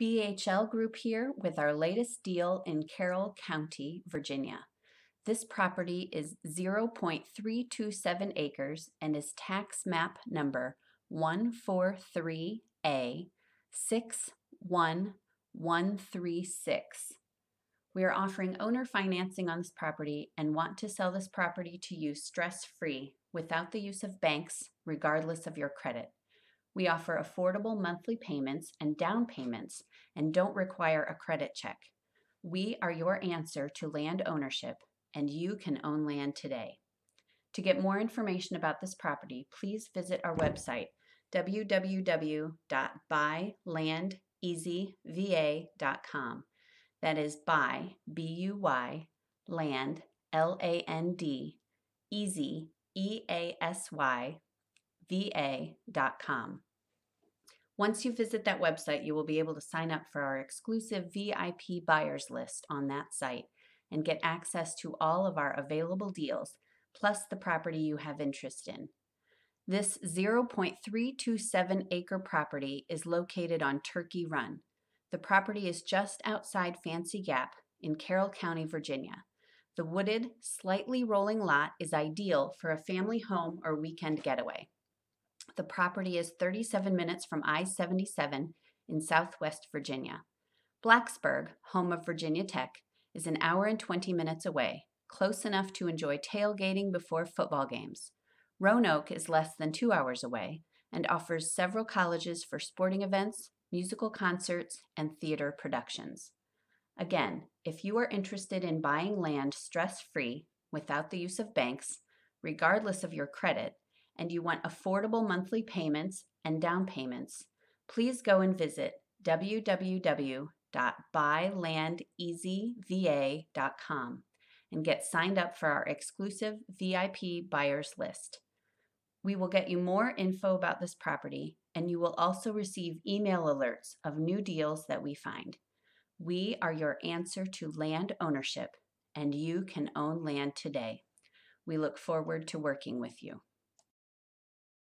BHL Group here with our latest deal in Carroll County, Virginia. This property is 0.327 acres and is tax map number 143A 61136. We are offering owner financing on this property and want to sell this property to you stress free without the use of banks, regardless of your credit. We offer affordable monthly payments and down payments and don't require a credit check. We are your answer to land ownership, and you can own land today. To get more information about this property, please visit our website www.buylandeasyva.com. That is buy, B U Y, land, L A N D, easy, E A S Y va.com. Once you visit that website, you will be able to sign up for our exclusive VIP buyers list on that site and get access to all of our available deals, plus the property you have interest in. This 0.327 acre property is located on Turkey Run. The property is just outside Fancy Gap in Carroll County, Virginia. The wooded, slightly rolling lot is ideal for a family home or weekend getaway. The property is 37 minutes from I 77 in southwest Virginia. Blacksburg, home of Virginia Tech, is an hour and 20 minutes away, close enough to enjoy tailgating before football games. Roanoke is less than two hours away and offers several colleges for sporting events, musical concerts, and theater productions. Again, if you are interested in buying land stress free without the use of banks, regardless of your credit, and you want affordable monthly payments and down payments, please go and visit www.buylandeasyva.com and get signed up for our exclusive VIP buyers list. We will get you more info about this property, and you will also receive email alerts of new deals that we find. We are your answer to land ownership, and you can own land today. We look forward to working with you.